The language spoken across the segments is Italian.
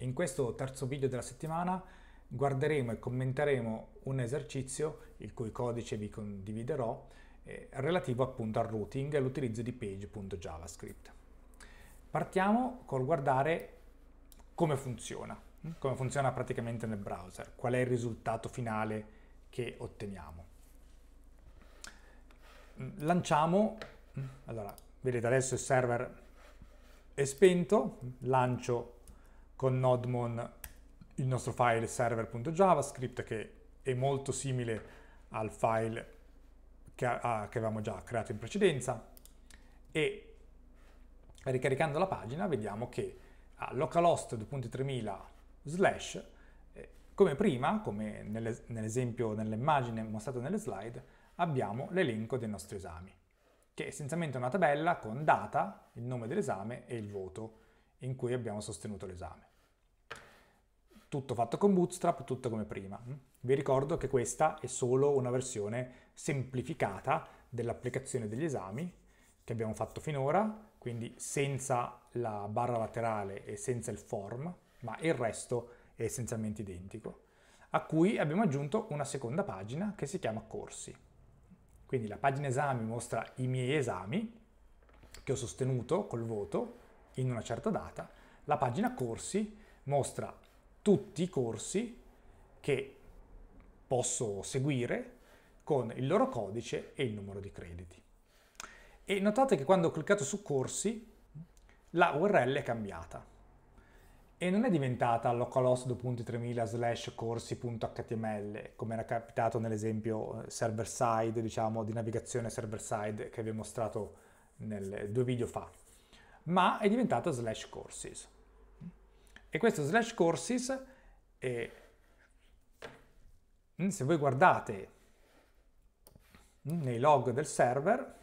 In questo terzo video della settimana guarderemo e commenteremo un esercizio, il cui codice vi condividerò, eh, relativo appunto al routing e all'utilizzo di page.javascript. Partiamo col guardare come funziona, mm? come funziona praticamente nel browser, qual è il risultato finale che otteniamo. Mm, lanciamo, mm, allora, vedete adesso il server è spento, lancio con Nodmon il nostro file server.javascript che è molto simile al file che, ah, che avevamo già creato in precedenza e ricaricando la pagina vediamo che a localhost 2.3000 slash eh, come prima, come nell'esempio, nell'immagine mostrata nelle slide, abbiamo l'elenco dei nostri esami, che è essenzialmente una tabella con data, il nome dell'esame e il voto in cui abbiamo sostenuto l'esame. Tutto fatto con Bootstrap, tutto come prima. Mm? Vi ricordo che questa è solo una versione semplificata dell'applicazione degli esami che abbiamo fatto finora, quindi senza la barra laterale e senza il form, ma il resto è essenzialmente identico, a cui abbiamo aggiunto una seconda pagina che si chiama corsi. Quindi la pagina esami mostra i miei esami che ho sostenuto col voto, in una certa data, la pagina corsi mostra tutti i corsi che posso seguire con il loro codice e il numero di crediti. E notate che quando ho cliccato su corsi la URL è cambiata e non è diventata localhost.3000 2.3000 slash corsi.html come era capitato nell'esempio eh, server side, diciamo, di navigazione server side che vi ho mostrato nel, due video fa ma è diventata slash courses. E questo slash courses, è, mm, se voi guardate mm, nei log del server,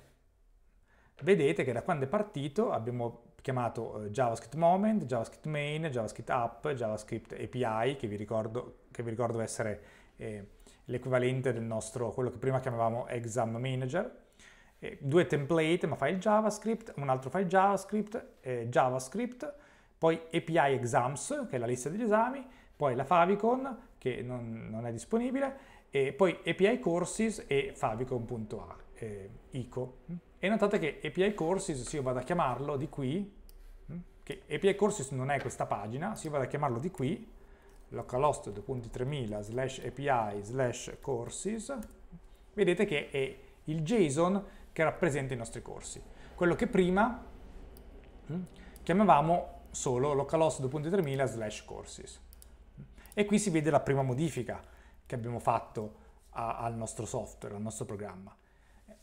vedete che da quando è partito abbiamo chiamato eh, JavaScript Moment, JavaScript Main, JavaScript App, JavaScript API, che vi ricordo, che vi ricordo essere eh, l'equivalente del nostro, quello che prima chiamavamo Exam Manager, eh, due template, ma fai il JavaScript, un altro file JavaScript, eh, JavaScript, poi API exams, che è la lista degli esami, poi la favicon, che non, non è disponibile, e poi API courses e favicon.a, eh, ICO. E notate che API courses, se io vado a chiamarlo di qui, hm, che API courses non è questa pagina, se io vado a chiamarlo di qui, localhost.3000 slash API slash courses, vedete che è il JSON che rappresenta i nostri corsi. Quello che prima mm, chiamavamo solo localhost 2.3000 slash courses. E qui si vede la prima modifica che abbiamo fatto a, al nostro software, al nostro programma.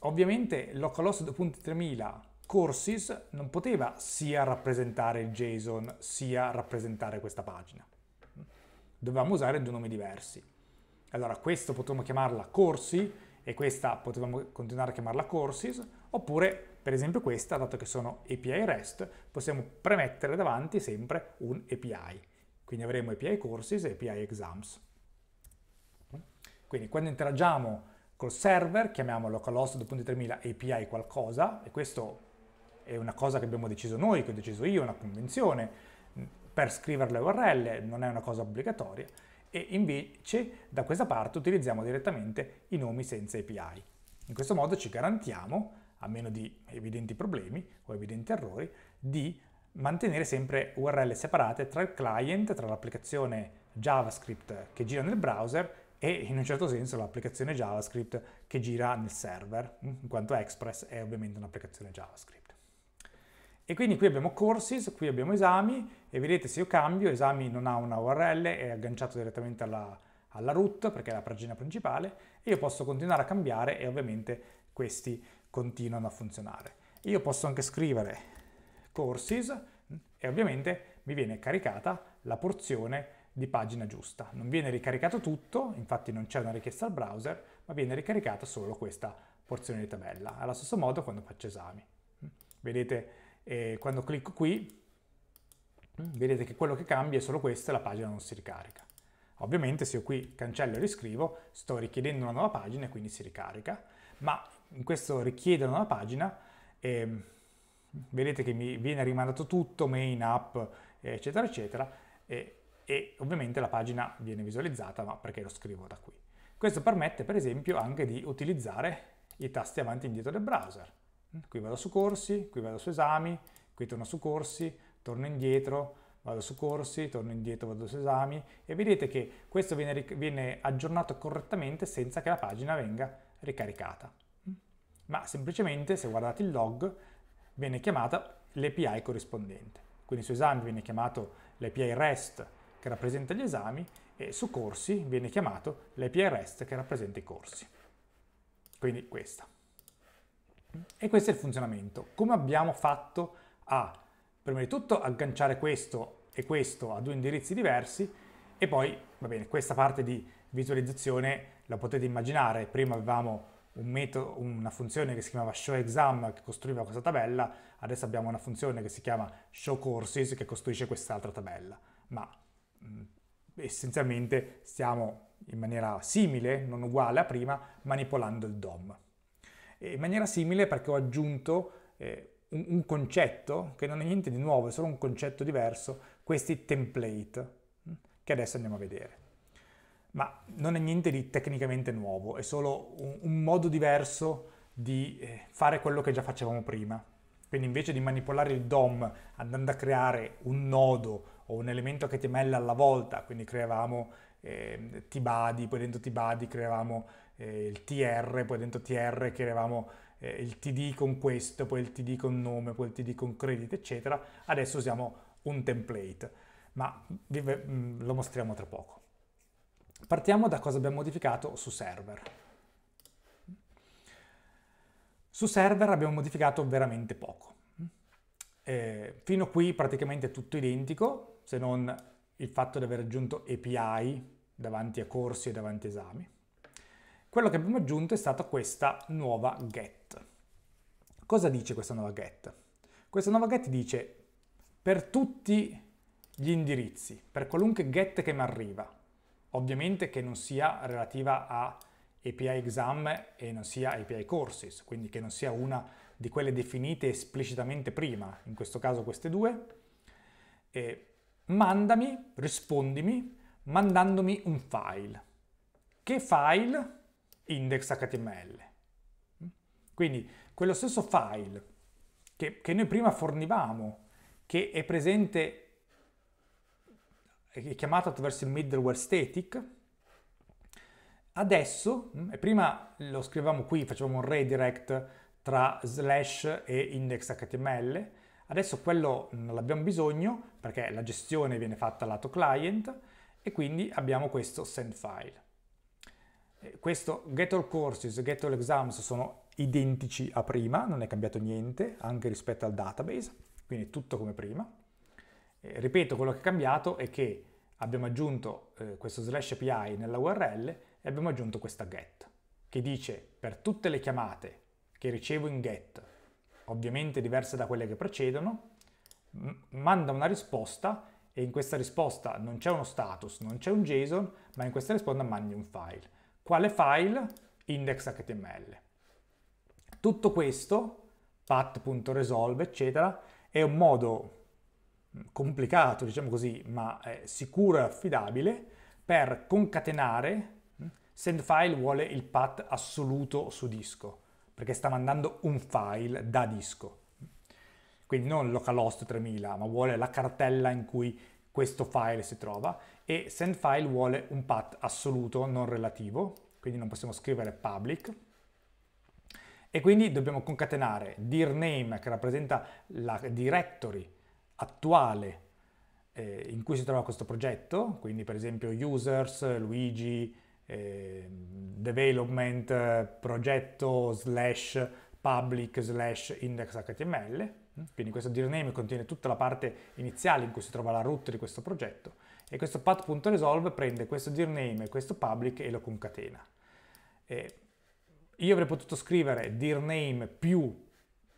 Ovviamente localhost 2.3000 courses non poteva sia rappresentare il JSON sia rappresentare questa pagina. Dovevamo usare due nomi diversi. Allora, questo potremmo chiamarla corsi, e questa potevamo continuare a chiamarla courses, oppure per esempio questa, dato che sono API REST, possiamo premettere davanti sempre un API. Quindi avremo API courses e API exams. Quindi quando interagiamo col server, chiamiamo localhost 2.3000 API qualcosa, e questo è una cosa che abbiamo deciso noi, che ho deciso io, una convenzione, per scrivere le URL, non è una cosa obbligatoria, e invece da questa parte utilizziamo direttamente i nomi senza API. In questo modo ci garantiamo, a meno di evidenti problemi o evidenti errori, di mantenere sempre URL separate tra il client, tra l'applicazione JavaScript che gira nel browser e in un certo senso l'applicazione JavaScript che gira nel server, in quanto Express è ovviamente un'applicazione JavaScript. E quindi qui abbiamo courses, qui abbiamo esami e vedete se io cambio, esami non ha una URL, è agganciato direttamente alla, alla root perché è la pagina principale e io posso continuare a cambiare e ovviamente questi continuano a funzionare. Io posso anche scrivere courses e ovviamente mi viene caricata la porzione di pagina giusta. Non viene ricaricato tutto, infatti non c'è una richiesta al browser, ma viene ricaricata solo questa porzione di tabella. Allo stesso modo quando faccio esami. Vedete e quando clicco qui, vedete che quello che cambia è solo questo e la pagina non si ricarica. Ovviamente se io qui cancello e riscrivo, sto richiedendo una nuova pagina e quindi si ricarica, ma in questo richiedere una nuova pagina, eh, vedete che mi viene rimandato tutto, main, app, eccetera, eccetera, e, e ovviamente la pagina viene visualizzata, ma perché lo scrivo da qui. Questo permette per esempio anche di utilizzare i tasti avanti e indietro del browser. Qui vado su corsi, qui vado su esami, qui torno su corsi, torno indietro, vado su corsi, torno indietro, vado su esami e vedete che questo viene, viene aggiornato correttamente senza che la pagina venga ricaricata. Ma semplicemente se guardate il log viene chiamata l'API corrispondente. Quindi su esami viene chiamato l'API REST che rappresenta gli esami e su corsi viene chiamato l'API REST che rappresenta i corsi. Quindi questa. E questo è il funzionamento. Come abbiamo fatto a, prima di tutto, agganciare questo e questo a due indirizzi diversi e poi, va bene, questa parte di visualizzazione la potete immaginare. Prima avevamo un metodo, una funzione che si chiamava showExam che costruiva questa tabella, adesso abbiamo una funzione che si chiama showCourses che costruisce quest'altra tabella. Ma mh, essenzialmente stiamo in maniera simile, non uguale a prima, manipolando il DOM. Eh, in maniera simile perché ho aggiunto eh, un concetto che non è niente di nuovo, è solo un concetto diverso, questi template, mm, che adesso andiamo a vedere. Ma non è niente di tecnicamente nuovo, è solo un, modo diverso di eh, fare quello che già facevamo prima. Quindi invece di manipolare il DOM andando a creare un nodo o un elemento HTML alla volta, quindi creavamo eh, T-Body, poi dentro T-Body creavamo eh, il TR, poi dentro TR chiedevamo eh, il TD con questo, poi il TD con nome, poi il TD con credit, eccetera. Adesso usiamo un template, ma mm, lo mostriamo tra poco. Partiamo da cosa abbiamo modificato su server. Su server abbiamo modificato veramente poco. Eh, fino a qui praticamente è tutto identico, se non il fatto di aver aggiunto API davanti a corsi e davanti a esami quello che abbiamo aggiunto è stata questa nuova get. Cosa dice questa nuova get? Questa nuova get dice per tutti gli indirizzi, per qualunque get che mi arriva, ovviamente che non sia relativa a API exam e non sia API courses, quindi che non sia una di quelle definite esplicitamente prima, in questo caso queste due, e mandami, rispondimi, mandandomi un file. Che file? index.html. Quindi quello stesso file che, che noi prima fornivamo, che è presente, è chiamato attraverso il middleware static, adesso, mm, prima lo scrivevamo qui, facevamo un redirect tra slash e index.html, adesso quello non l'abbiamo bisogno perché la gestione viene fatta lato client e quindi abbiamo questo send file. Eh, questo Get All Courses, Get All Exams sono identici a prima, non è cambiato niente, anche rispetto al database, quindi tutto come prima. Eh, ripeto, quello che è cambiato è che abbiamo aggiunto eh, questo slash API nella URL e abbiamo aggiunto questa get, che dice per tutte le chiamate che ricevo in get, ovviamente diverse da quelle che precedono, manda una risposta e in questa risposta non c'è uno status, non c'è un JSON, ma in questa risposta mandi un file. Quale file? index.html. Tutto questo, path.resolve, eccetera, è un modo mm, complicato, diciamo così, ma eh, sicuro e affidabile per concatenare mm, send file vuole il path assoluto su disco, perché sta mandando un file da disco. Quindi non localhost 3000, ma vuole la cartella in cui questo file si trova e send file vuole un path assoluto, non relativo, quindi non possiamo scrivere public e quindi dobbiamo concatenare dir name che rappresenta la directory attuale eh, in cui si trova questo progetto, quindi per esempio users, Luigi, eh, development, progetto, slash public, slash index.html quindi questo dir name contiene tutta la parte iniziale in cui si trova la root di questo progetto e questo path.resolve prende questo dir name e questo public e lo concatena. E io avrei potuto scrivere dir name più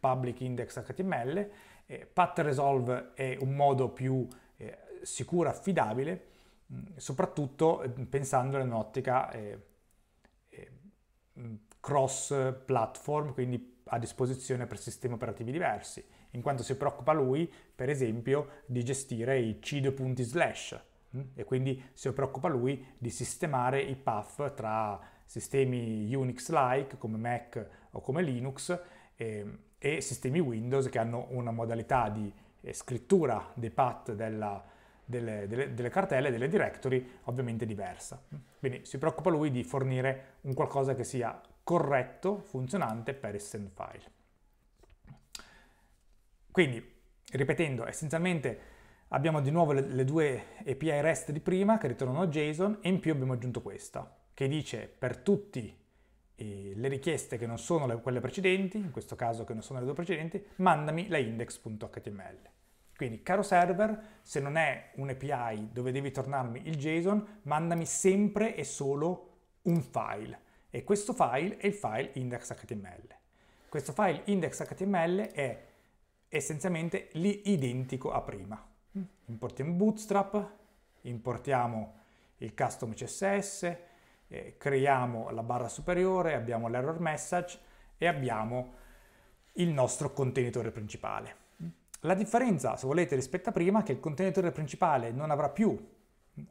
public index HTML, eh, è un modo più eh, sicuro, affidabile, mm, soprattutto mm, pensando in un'ottica eh, eh, mm, cross platform, quindi a disposizione per sistemi operativi diversi in quanto si preoccupa lui, per esempio, di gestire i cid punti slash mm? e quindi si preoccupa lui di sistemare i path tra sistemi Unix-like come Mac o come Linux e, ehm, e sistemi Windows che hanno una modalità di eh, scrittura dei path della, delle, delle, delle, cartelle, delle directory, ovviamente diversa. Mm? Quindi si preoccupa lui di fornire un qualcosa che sia corretto, funzionante per il send file. Quindi, ripetendo, essenzialmente abbiamo di nuovo le, le due API REST di prima che ritornano JSON e in più abbiamo aggiunto questa, che dice per tutti le richieste che non sono le, quelle precedenti, in questo caso che non sono le due precedenti, mandami la index.html. Quindi, caro server, se non è un API dove devi tornarmi il JSON, mandami sempre e solo un file. E questo file è il file index.html. Questo file index.html è essenzialmente lì identico a prima. Importiamo Bootstrap, importiamo il custom CSS, eh, creiamo la barra superiore, abbiamo l'error message e abbiamo il nostro contenitore principale. La differenza, se volete, rispetto a prima è che il contenitore principale non avrà più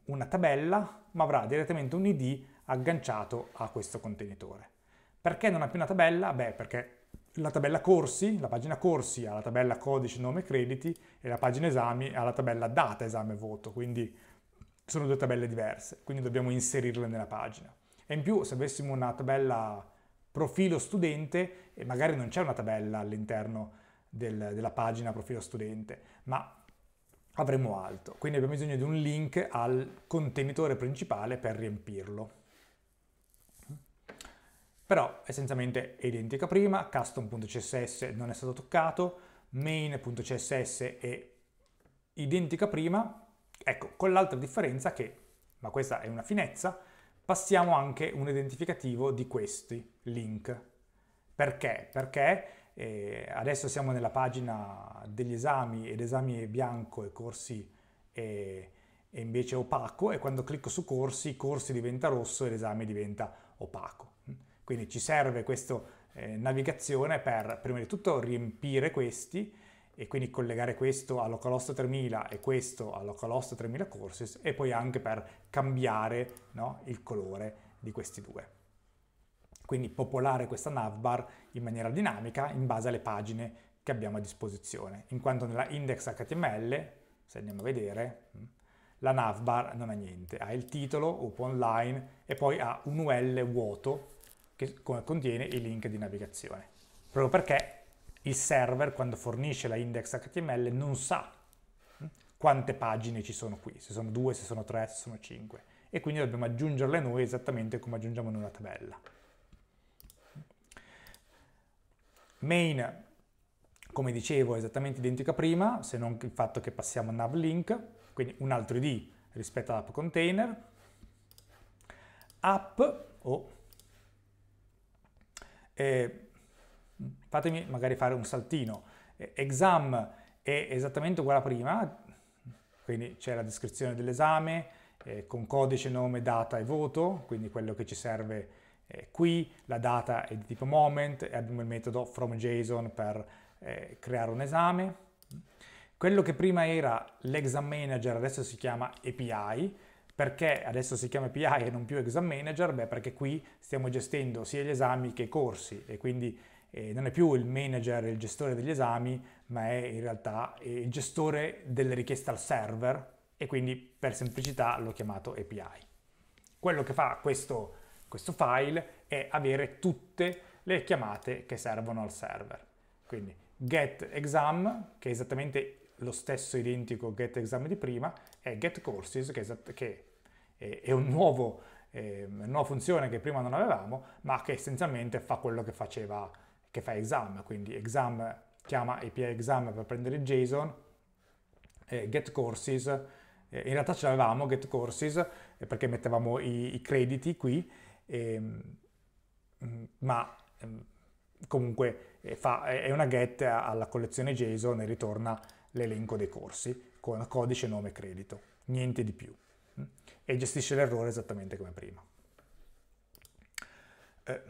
una tabella, ma avrà direttamente un ID agganciato a questo contenitore. Perché non ha più una tabella? Beh, perché la tabella corsi, la pagina corsi ha la tabella codice nome crediti e la pagina esami ha la tabella data esame voto, quindi sono due tabelle diverse, quindi dobbiamo inserirle nella pagina. E in più se avessimo una tabella profilo studente, e eh, magari non c'è una tabella all'interno del, della pagina profilo studente, ma avremo altro. Quindi abbiamo bisogno di un link al contenitore principale per riempirlo però essenzialmente è identica prima, custom.css non è stato toccato, main.css è identica prima, ecco, con l'altra differenza che, ma questa è una finezza, passiamo anche un identificativo di questi link. Perché? Perché eh, adesso siamo nella pagina degli esami ed esami è bianco e corsi è, è invece opaco e quando clicco su corsi, corsi diventa rosso e l'esame diventa opaco. Quindi ci serve questa eh, navigazione per prima di tutto riempire questi e quindi collegare questo Localhost 3000 e questo Localhost 3000 Courses e poi anche per cambiare no, il colore di questi due. Quindi popolare questa navbar in maniera dinamica in base alle pagine che abbiamo a disposizione, in quanto nella index HTML, se andiamo a vedere, mm, la navbar non ha niente, ha il titolo, up online e poi ha un UL vuoto che contiene i link di navigazione. Proprio perché il server, quando fornisce la index.html, non sa mm, quante pagine ci sono qui, se sono due, se sono tre, se sono cinque. E quindi dobbiamo aggiungerle noi esattamente come aggiungiamo noi una tabella. Main, come dicevo, è esattamente identica a prima, se non il fatto che passiamo nav link, quindi un altro id rispetto all'app container. App, o oh, eh, fatemi magari fare un saltino, eh, exam è esattamente uguale a prima, quindi c'è la descrizione dell'esame eh, con codice, nome, data e voto, quindi quello che ci serve eh, qui, la data è di tipo moment e abbiamo il metodo fromJSON per eh, creare un esame. Quello che prima era l'exam manager adesso si chiama API, perché adesso si chiama API e non più exam manager? Beh, perché qui stiamo gestendo sia gli esami che i corsi e quindi eh, non è più il manager, il gestore degli esami, ma è in realtà eh, il gestore delle richieste al server e quindi per semplicità l'ho chiamato API. Quello che fa questo, questo file è avere tutte le chiamate che servono al server. Quindi get exam, che è esattamente lo stesso identico get exam di prima, e get courses, che, che eh, è un nuovo, eh, una nuova funzione che prima non avevamo, ma che essenzialmente fa quello che faceva, che fa exam, quindi exam chiama API exam per prendere il JSON, eh, get courses, eh, in realtà ce l'avevamo get courses eh, perché mettevamo i, i crediti qui, ehm, mm, ma ehm, comunque eh, fa, è una get alla collezione JSON e ritorna l'elenco dei corsi con codice, nome e credito, niente di più e gestisce l'errore esattamente come prima. Eh,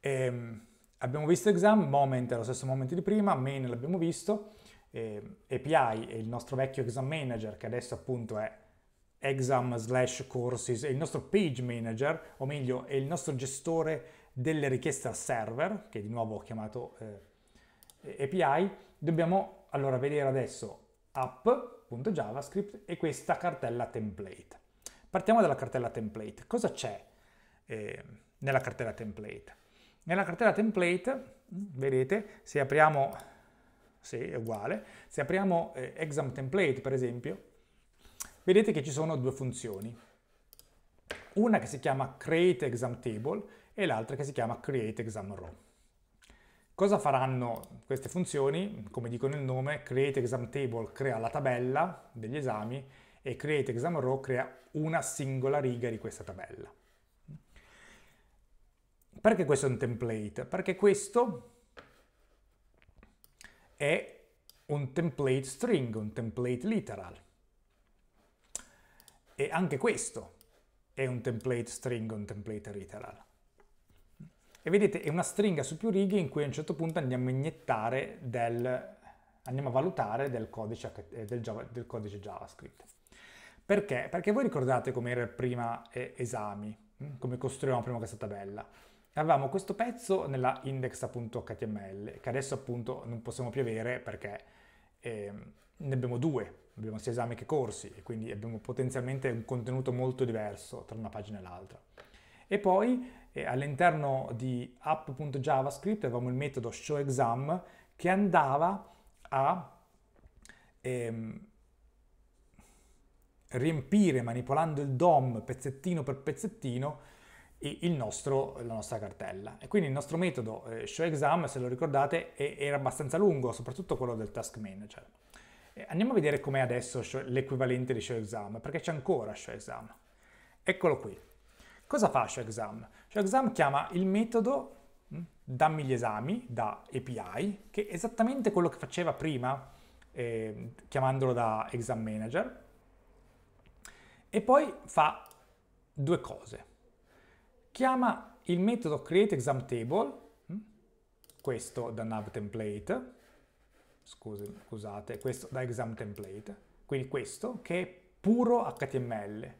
ehm, abbiamo visto exam, moment è lo stesso momento di prima, main l'abbiamo visto, eh, API è il nostro vecchio exam manager che adesso appunto è exam slash courses, è il nostro page manager, o meglio è il nostro gestore delle richieste al server, che di nuovo ho chiamato eh, API, dobbiamo allora vedere adesso app, index.javascript e questa cartella template. Partiamo dalla cartella template. Cosa c'è eh, nella cartella template? Nella cartella template, vedete, se apriamo, sì, è uguale, se apriamo eh, exam template, per esempio, vedete che ci sono due funzioni. Una che si chiama create exam table e l'altra che si chiama create exam row. Cosa faranno queste funzioni? Come dicono il nome, create exam table crea la tabella degli esami e create exam row crea una singola riga di questa tabella. Perché questo è un template? Perché questo è un template string, un template literal. E anche questo è un template string, un template literal e vedete è una stringa su più righe in cui a un certo punto andiamo a iniettare del, andiamo a valutare del codice, eh, del, Java, del codice JavaScript. Perché? Perché voi ricordate come era il prima eh, esami, mm? come costruivamo prima questa tabella. Avevamo questo pezzo nella index.html, che adesso appunto non possiamo più avere perché eh, ne abbiamo due, abbiamo sia esami che corsi, e quindi abbiamo potenzialmente un contenuto molto diverso tra una pagina e l'altra. E poi eh, all'interno di app.javascript avevamo il metodo showExam che andava a ehm, riempire manipolando il DOM pezzettino per pezzettino nostro, la nostra cartella. E quindi il nostro metodo eh, showExam, se lo ricordate, è, era abbastanza lungo, soprattutto quello del task manager. andiamo a vedere com'è adesso l'equivalente di showExam, perché c'è ancora showExam. Eccolo qui. Cosa fa showExam? Shagzam cioè, chiama il metodo mm, dammi gli esami da API, che è esattamente quello che faceva prima eh, chiamandolo da exam manager, e poi fa due cose. Chiama il metodo createExamTable, mm, questo da navTemplate, scusate, questo da examTemplate, quindi questo che è puro HTML.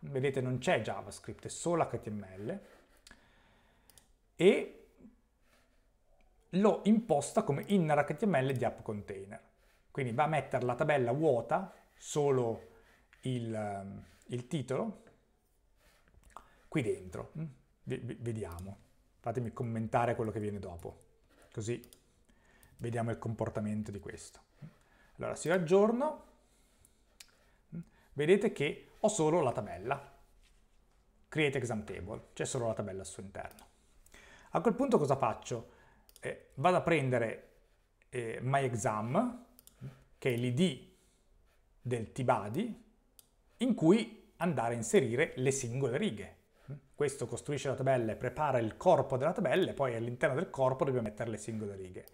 Vedete non c'è JavaScript, è solo HTML e lo imposta come inner HTML di app container. Quindi va a mettere la tabella vuota, solo il, ehm, il titolo, qui dentro. Mm? Vediamo. Fatemi commentare quello che viene dopo, così vediamo il comportamento di questo. Allora, se io aggiorno, mm? vedete che ho solo la tabella. Create exam table, c'è solo la tabella al suo interno. A quel punto cosa faccio? Eh, vado a prendere eh, myExam, che è l'id del tbody, in cui andare a inserire le singole righe. Questo costruisce la tabella e prepara il corpo della tabella e poi all'interno del corpo dobbiamo mettere le singole righe.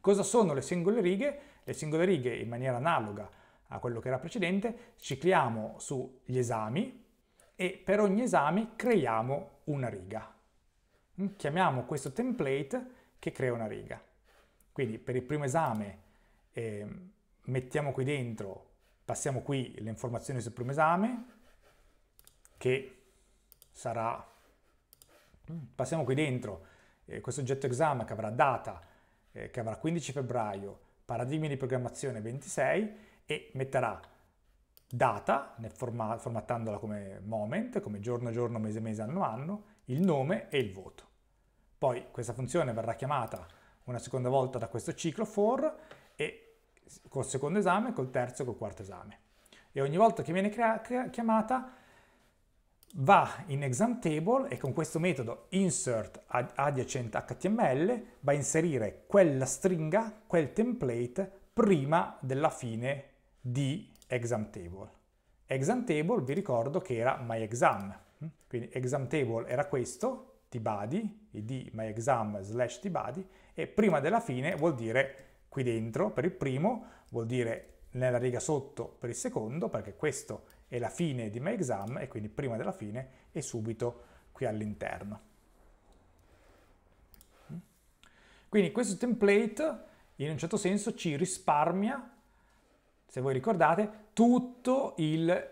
Cosa sono le singole righe? Le singole righe, in maniera analoga a quello che era precedente, cicliamo sugli esami e per ogni esame creiamo una riga. Mm, chiamiamo questo template che crea una riga. Quindi per il primo esame eh, mettiamo qui dentro, passiamo qui le informazioni sul primo esame, che sarà, mm, passiamo qui dentro eh, questo oggetto esame che avrà data, eh, che avrà 15 febbraio, paradigmi di programmazione 26 e metterà data, forma, formattandola come moment, come giorno, giorno, mese, mese, anno, anno, il nome e il voto. Poi questa funzione verrà chiamata una seconda volta da questo ciclo for e col secondo esame, col terzo e col quarto esame. E ogni volta che viene chiamata va in exam table e con questo metodo insert ad html va a inserire quella stringa, quel template prima della fine di exam table. Exam table vi ricordo che era my exam. Quindi exam table era questo, tbody, id myexam slash tbody, e prima della fine vuol dire qui dentro per il primo, vuol dire nella riga sotto per il secondo, perché questo è la fine di myexam e quindi prima della fine e subito qui all'interno. Quindi questo template in un certo senso ci risparmia, se voi ricordate, tutto il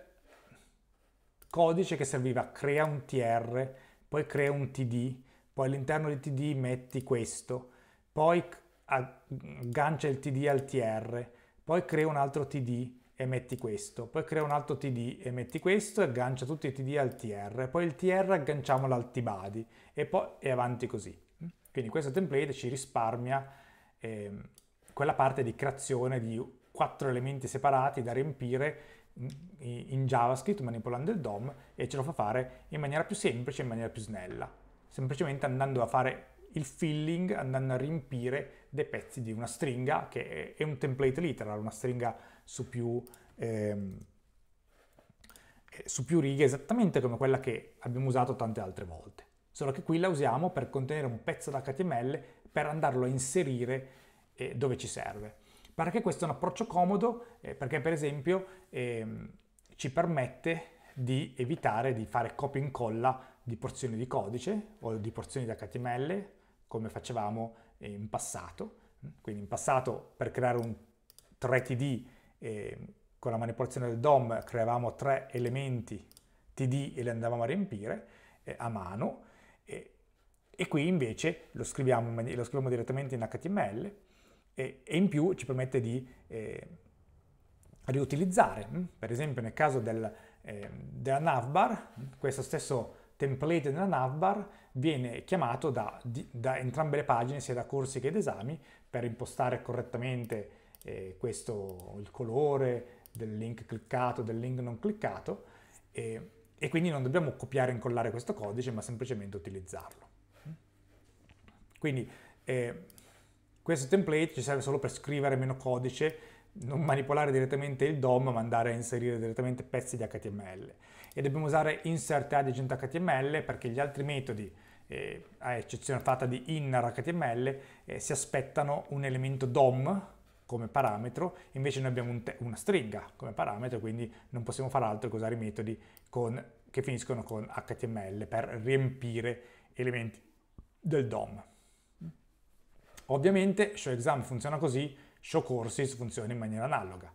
codice che serviva crea un tr, poi crea un td, poi all'interno di td metti questo, poi aggancia il td al tr, poi crea un altro td e metti questo, poi crea un altro td e metti questo e aggancia tutti i td al tr, poi il tr agganciamolo al tbody e poi è avanti così. Quindi questo template ci risparmia eh, quella parte di creazione di quattro elementi separati da riempire in JavaScript manipolando il DOM e ce lo fa fare in maniera più semplice, in maniera più snella, semplicemente andando a fare il filling, andando a riempire dei pezzi di una stringa che è un template literal, una stringa su più, ehm, eh, su più righe, esattamente come quella che abbiamo usato tante altre volte. Solo che qui la usiamo per contenere un pezzo d'HTML per andarlo a inserire eh, dove ci serve ma perché questo è un approccio comodo, eh, perché per esempio ehm, ci permette di evitare di fare copia e incolla di porzioni di codice o di porzioni di HTML, come facevamo eh, in passato. Quindi in passato per creare un 3TD eh, con la manipolazione del DOM creavamo tre elementi TD e li andavamo a riempire eh, a mano e qui invece lo scriviamo, lo scriviamo direttamente in HTML e, e in più ci permette di eh, riutilizzare. Mm? Per esempio nel caso del, eh, della navbar, mm, questo stesso template della navbar viene chiamato da, di, da, entrambe le pagine, sia da corsi che da esami, per impostare correttamente eh, questo, il colore del link cliccato, del link non cliccato, e, e quindi non dobbiamo copiare e incollare questo codice, ma semplicemente utilizzarlo. Mm? Quindi eh, questo template ci serve solo per scrivere meno codice, non manipolare direttamente il DOM, ma andare a inserire direttamente pezzi di HTML. E dobbiamo usare insert agent HTML perché gli altri metodi, eh, a eccezione fatta di inner HTML, eh, si aspettano un elemento DOM come parametro, invece noi abbiamo un una stringa come parametro, quindi non possiamo fare altro che usare i metodi con, che finiscono con HTML per riempire elementi del DOM. Ovviamente ShowExam funziona così, ShowCourses funziona in maniera analoga.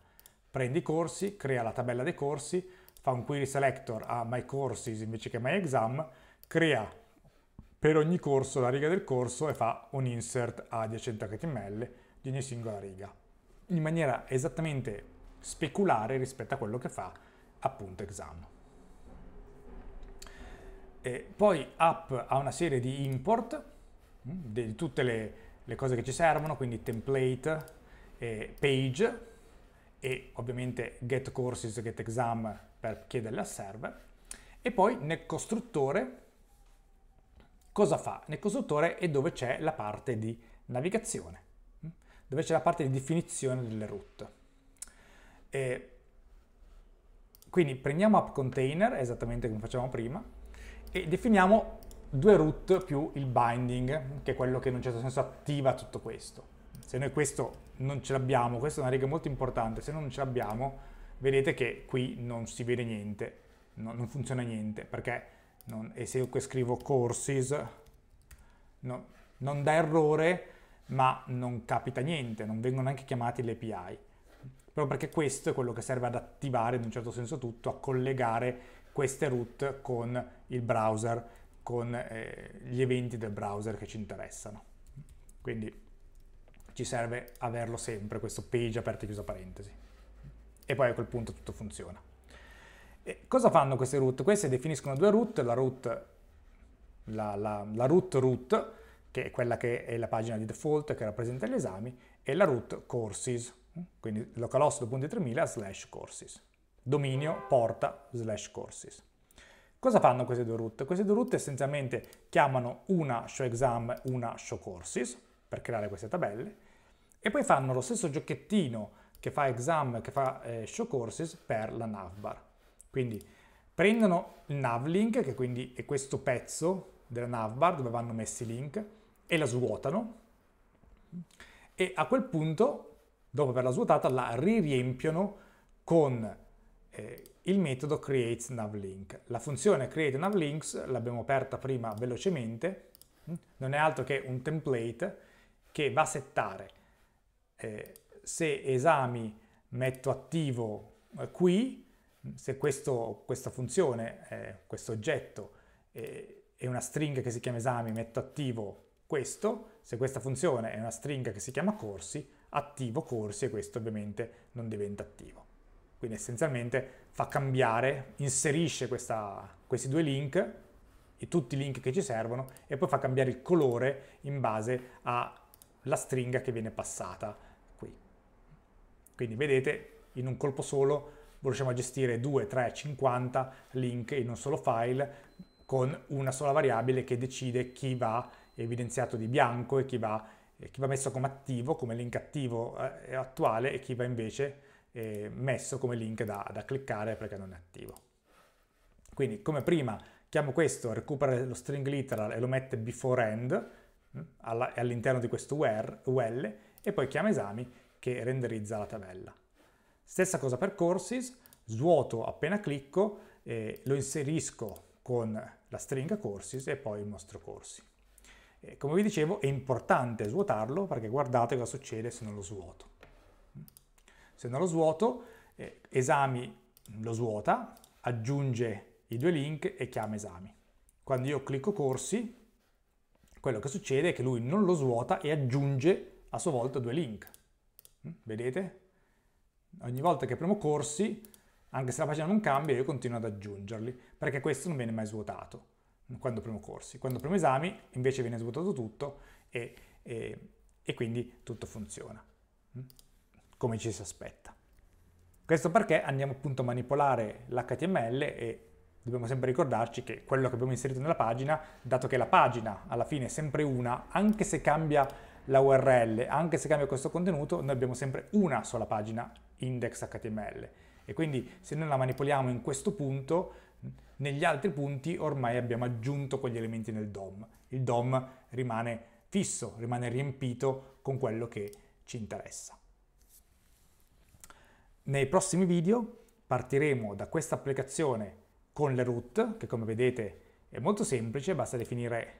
Prendi i corsi, crea la tabella dei corsi, fa un query selector a MyCourses invece che MyExam, crea per ogni corso la riga del corso e fa un insert a 200 html di ogni singola riga, in maniera esattamente speculare rispetto a quello che fa appunto Exam. E poi app ha una serie di import mm, di tutte le le cose che ci servono, quindi template, eh, page e ovviamente get courses, get exam per chiederle al server. E poi nel costruttore cosa fa? Nel costruttore è dove c'è la parte di navigazione, mm? dove c'è la parte di definizione delle route. E quindi prendiamo app container, esattamente come facevamo prima, e definiamo due root più il binding, che è quello che in un certo senso attiva tutto questo. Se noi questo non ce l'abbiamo, questa è una riga molto importante, se non ce l'abbiamo, vedete che qui non si vede niente, no, non funziona niente, perché non, e se io scrivo courses, no, non dà errore, ma non capita niente, non vengono neanche chiamati le API. Proprio perché questo è quello che serve ad attivare in un certo senso tutto, a collegare queste root con il browser con eh, gli eventi del browser che ci interessano. Quindi ci serve averlo sempre, questo page aperto e chiuso parentesi. E poi a quel punto tutto funziona. E cosa fanno queste root? Queste definiscono due root, la root, la, la, la root root, che è quella che è la pagina di default che rappresenta gli esami, e la root courses, quindi localhost.3000 slash courses, dominio porta slash courses. Cosa fanno queste due route? Queste due route essenzialmente chiamano una show exam, una show courses per creare queste tabelle e poi fanno lo stesso giochettino che fa exam, che fa eh, show courses per la navbar. Quindi prendono il navlink, che quindi è questo pezzo della navbar dove vanno messi i link, e la svuotano e a quel punto, dopo averla svuotata, la riempiono con eh, il metodo createNavLink. La funzione createNavLinks l'abbiamo aperta prima velocemente, mm, non è altro che un template che va a settare eh, se esami metto attivo eh, qui, mm, se questo, questa funzione, eh, questo oggetto eh, è una stringa che si chiama esami, metto attivo questo, se questa funzione è una stringa che si chiama corsi, attivo corsi e questo ovviamente non diventa attivo. Quindi essenzialmente fa cambiare, inserisce questa, questi due link, e tutti i link che ci servono, e poi fa cambiare il colore in base alla stringa che viene passata qui. Quindi vedete, in un colpo solo riusciamo a gestire 2, 3, 50 link in un solo file con una sola variabile che decide chi va evidenziato di bianco e chi va, chi va messo come attivo, come link attivo eh, attuale e chi va invece eh, messo come link da, da cliccare perché non è attivo. Quindi come prima chiamo questo, recupera lo string literal e lo mette before end mm, all'interno di questo URL e poi chiama esami che renderizza la tabella. Stessa cosa per courses, svuoto appena clicco, eh, lo inserisco con la stringa courses e poi il mostro corsi. E come vi dicevo è importante svuotarlo perché guardate cosa succede se non lo svuoto se non lo svuoto, eh, esami lo svuota, aggiunge i due link e chiama esami. Quando io clicco corsi, quello che succede è che lui non lo svuota e aggiunge a sua volta due link. Mm, vedete? Ogni volta che premo corsi, anche se la pagina non cambia, io continuo ad aggiungerli, perché questo non viene mai svuotato mm, quando premo corsi. Quando premo esami, invece viene svuotato tutto e, e, e quindi tutto funziona. Mm come ci si aspetta. Questo perché andiamo appunto a manipolare l'HTML e dobbiamo sempre ricordarci che quello che abbiamo inserito nella pagina, dato che la pagina alla fine è sempre una, anche se cambia la URL, anche se cambia questo contenuto, noi abbiamo sempre una sola pagina index.html e quindi se noi la manipoliamo in questo punto, negli altri punti ormai abbiamo aggiunto quegli elementi nel DOM. Il DOM rimane fisso, rimane riempito con quello che ci interessa. Nei prossimi video partiremo da questa applicazione con le root, che come vedete è molto semplice, basta definire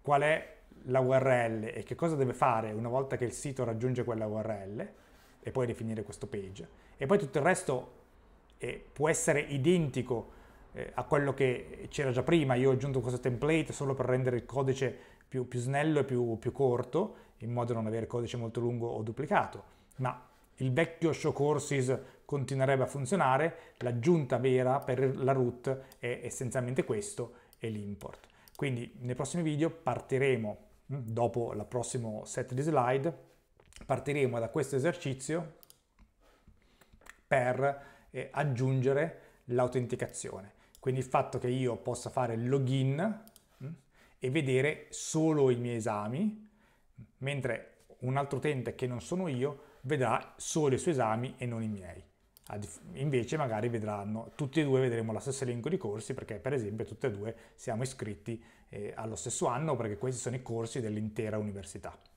qual è la URL e che cosa deve fare una volta che il sito raggiunge quella URL e poi definire questo page. E poi tutto il resto eh, può essere identico eh, a quello che c'era già prima. Io ho aggiunto questo template solo per rendere il codice più, più snello e più, più corto, in modo da non avere codice molto lungo o duplicato. Ma il vecchio show courses continuerebbe a funzionare, l'aggiunta vera per la root è essenzialmente questo e l'import. Quindi nei prossimi video partiremo, mm, dopo il prossimo set di slide, partiremo da questo esercizio per eh, aggiungere l'autenticazione. Quindi il fatto che io possa fare login mm, e vedere solo i miei esami, mentre un altro utente che non sono io vedrà solo i suoi esami e non i miei. Invece magari vedranno, tutti e due vedremo lo stesso elenco di corsi perché per esempio tutti e due siamo iscritti eh, allo stesso anno perché questi sono i corsi dell'intera università.